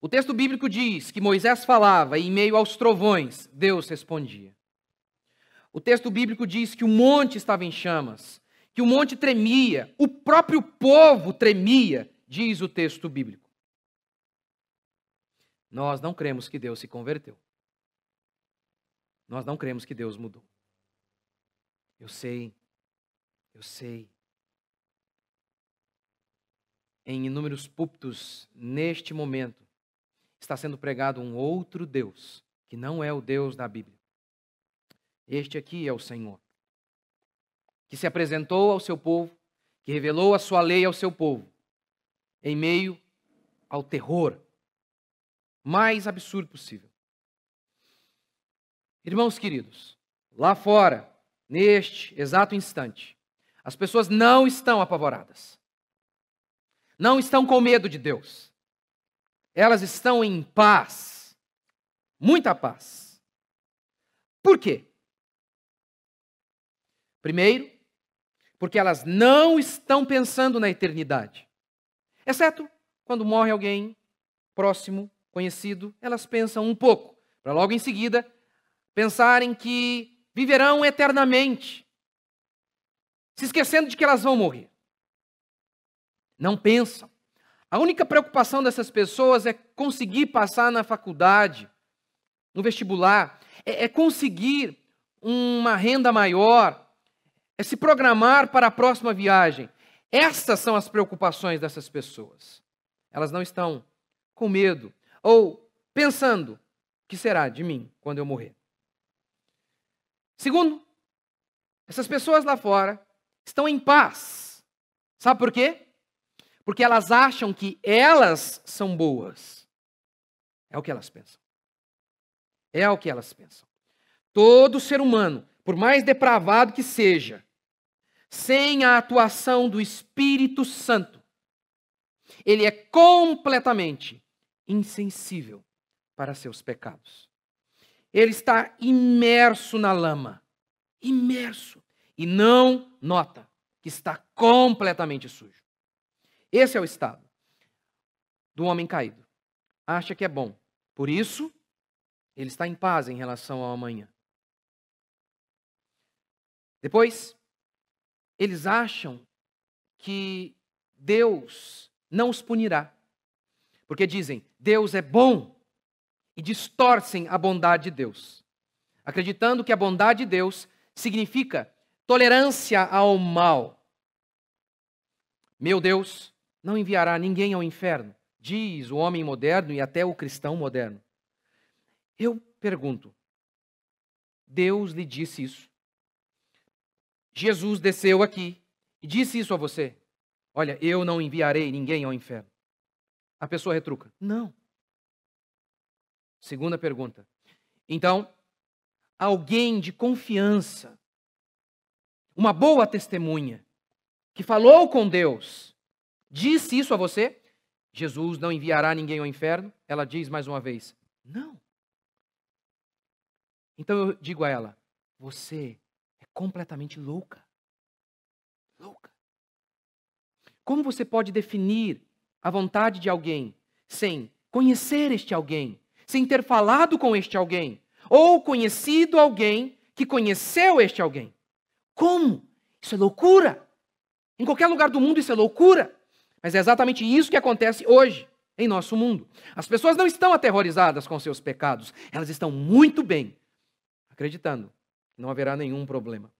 O texto bíblico diz que Moisés falava e, em meio aos trovões, Deus respondia. O texto bíblico diz que o monte estava em chamas, que o monte tremia, o próprio povo tremia, diz o texto bíblico. Nós não cremos que Deus se converteu. Nós não cremos que Deus mudou. Eu sei, eu sei. Em inúmeros púlpitos, neste momento, está sendo pregado um outro Deus, que não é o Deus da Bíblia. Este aqui é o Senhor, que se apresentou ao seu povo, que revelou a sua lei ao seu povo, em meio ao terror mais absurdo possível. Irmãos queridos, lá fora, neste exato instante, as pessoas não estão apavoradas. Não estão com medo de Deus elas estão em paz, muita paz. Por quê? Primeiro, porque elas não estão pensando na eternidade. Exceto quando morre alguém próximo, conhecido, elas pensam um pouco, para logo em seguida pensarem que viverão eternamente, se esquecendo de que elas vão morrer. Não pensam. A única preocupação dessas pessoas é conseguir passar na faculdade, no vestibular, é, é conseguir uma renda maior, é se programar para a próxima viagem. Essas são as preocupações dessas pessoas. Elas não estão com medo ou pensando o que será de mim quando eu morrer. Segundo, essas pessoas lá fora estão em paz. Sabe por quê? porque elas acham que elas são boas. É o que elas pensam. É o que elas pensam. Todo ser humano, por mais depravado que seja, sem a atuação do Espírito Santo, ele é completamente insensível para seus pecados. Ele está imerso na lama, imerso, e não nota que está completamente sujo. Esse é o estado do homem caído. Acha que é bom. Por isso, ele está em paz em relação ao amanhã. Depois, eles acham que Deus não os punirá. Porque dizem, Deus é bom, e distorcem a bondade de Deus, acreditando que a bondade de Deus significa tolerância ao mal. Meu Deus, não enviará ninguém ao inferno, diz o homem moderno e até o cristão moderno. Eu pergunto: Deus lhe disse isso? Jesus desceu aqui e disse isso a você: Olha, eu não enviarei ninguém ao inferno. A pessoa retruca: Não. Segunda pergunta. Então, alguém de confiança, uma boa testemunha, que falou com Deus Disse isso a você? Jesus não enviará ninguém ao inferno? Ela diz mais uma vez: Não. Então eu digo a ela: Você é completamente louca. Louca. Como você pode definir a vontade de alguém sem conhecer este alguém, sem ter falado com este alguém, ou conhecido alguém que conheceu este alguém? Como? Isso é loucura. Em qualquer lugar do mundo, isso é loucura. Mas é exatamente isso que acontece hoje em nosso mundo. As pessoas não estão aterrorizadas com seus pecados, elas estão muito bem acreditando que não haverá nenhum problema.